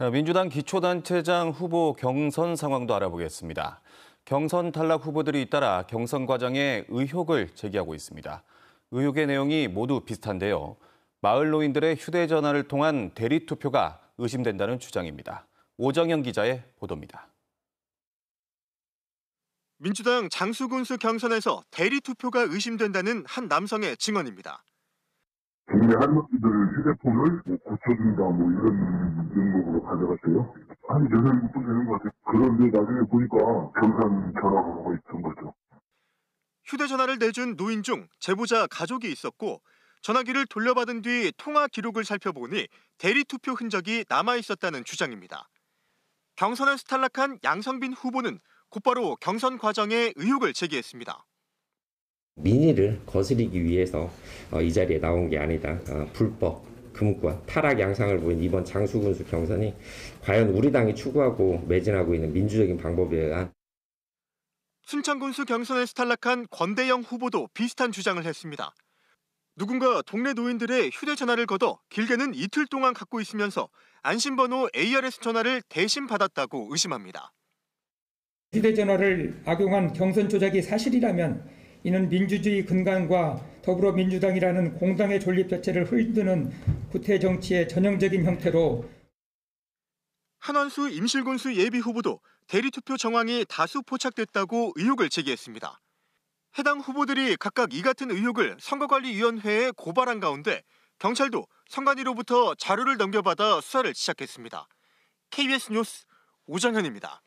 어, 민주당 기초단체장 후보 경선 상황도 알아보겠습니다. 경선 탈락 후보들이 잇따라 경선 과정에 의혹을 제기하고 있습니다. 의혹의 내용이 모두 비슷한데요. 마을 노인들의 휴대전화를 통한 대리 투표가 의심된다는 주장입니다. 오정현 기자의 보도입니다. 민주당 장수군수 경선에서 대리 투표가 의심된다는 한 남성의 증언입니다. 동네 할머니들 휴대폰을 뭐 고쳐준다 뭐 이런 명목으로 가져갔대요. 한 여덟 분 되는 것 같아요. 그런데 나중에 보니까 경산 전화번호가 있던 거죠. 휴대전화를 내준 노인 중 제보자 가족이 있었고 전화기를 돌려받은 뒤 통화 기록을 살펴보니 대리 투표 흔적이 남아 있었다는 주장입니다. 경선에서 탈락한 양성빈 후보는 곧바로 경선 과정에 의혹을 제기했습니다. 민의를 거스리기 위해서 어, 이 자리에 나온 게 아니다. 어, 불법 금과 타락 양상을 보인 이번 장수 군수 경선이 과연 우리 당이 추구하고 매진하고 있는 민주적인 방법에 의한 순창군수 경선에서 탈락한 권대영 후보도 비슷한 주장을 했습니다. 누군가 동네 노인들의 휴대전화를 걷어 길게는 이틀 동안 갖고 있으면서 안심번호 ARS 전화를 대신 받았다고 의심합니다. 휴대전화를 악용한 경선 조작이 사실이라면 이는 민주주의 근간과 더불어민주당이라는 공당의 존립 자체를 흔드는 구태 정치의 전형적인 형태로 한원수 임실군수 예비 후보도 대리 투표 정황이 다수 포착됐다고 의혹을 제기했습니다. 해당 후보들이 각각 이 같은 의혹을 선거관리위원회에 고발한 가운데 경찰도 선관위로부터 자료를 넘겨받아 수사를 시작했습니다. KBS 뉴스 오정현입니다.